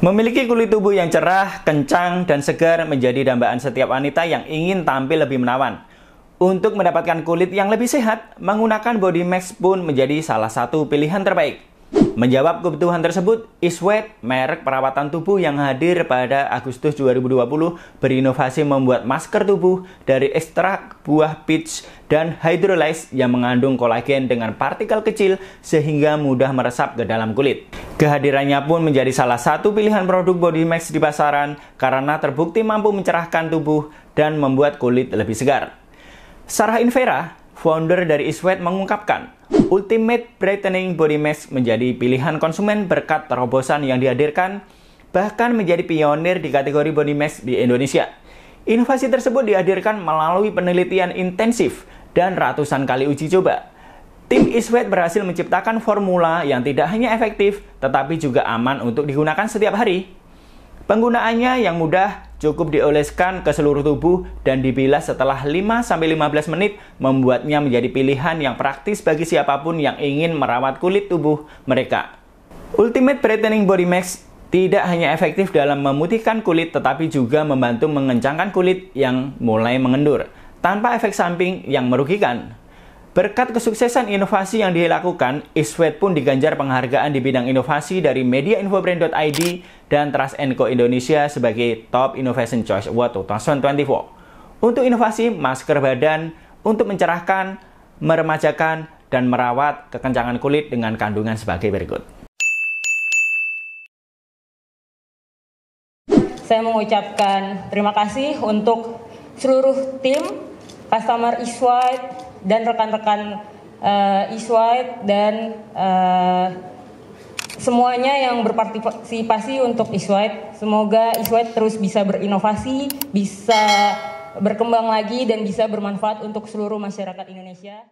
Memiliki kulit tubuh yang cerah, kencang, dan segar menjadi dambaan setiap wanita yang ingin tampil lebih menawan. Untuk mendapatkan kulit yang lebih sehat, menggunakan body mask pun menjadi salah satu pilihan terbaik. Menjawab kebutuhan tersebut, Iswet, merek perawatan tubuh yang hadir pada Agustus 2020, berinovasi membuat masker tubuh dari ekstrak buah peach dan hydrolyze yang mengandung kolagen dengan partikel kecil sehingga mudah meresap ke dalam kulit. Kehadirannya pun menjadi salah satu pilihan produk body max di pasaran karena terbukti mampu mencerahkan tubuh dan membuat kulit lebih segar. Sarah Invera, founder dari Iswet mengungkapkan, Ultimate Brightening Body Mask menjadi pilihan konsumen berkat terobosan yang dihadirkan, bahkan menjadi pionir di kategori body mask di Indonesia. Inovasi tersebut dihadirkan melalui penelitian intensif dan ratusan kali uji coba. Tim Iswet berhasil menciptakan formula yang tidak hanya efektif, tetapi juga aman untuk digunakan setiap hari. Penggunaannya yang mudah, cukup dioleskan ke seluruh tubuh dan dibilas setelah 5-15 menit membuatnya menjadi pilihan yang praktis bagi siapapun yang ingin merawat kulit tubuh mereka. Ultimate Brightening Body Max tidak hanya efektif dalam memutihkan kulit tetapi juga membantu mengencangkan kulit yang mulai mengendur tanpa efek samping yang merugikan. Berkat kesuksesan inovasi yang dilakukan, Iswet pun diganjar penghargaan di bidang inovasi dari mediainfobrand.id dan Trust Co Indonesia sebagai Top Innovation Choice Award 2024. Untuk inovasi masker badan, untuk mencerahkan, meremajakan, dan merawat kekencangan kulit dengan kandungan sebagai berikut. Saya mengucapkan terima kasih untuk seluruh tim, customer Iswet dan rekan-rekan uh, dan uh, semuanya yang berpartisipasi untuk Iswide. Semoga Iswide terus bisa berinovasi, bisa berkembang lagi dan bisa bermanfaat untuk seluruh masyarakat Indonesia.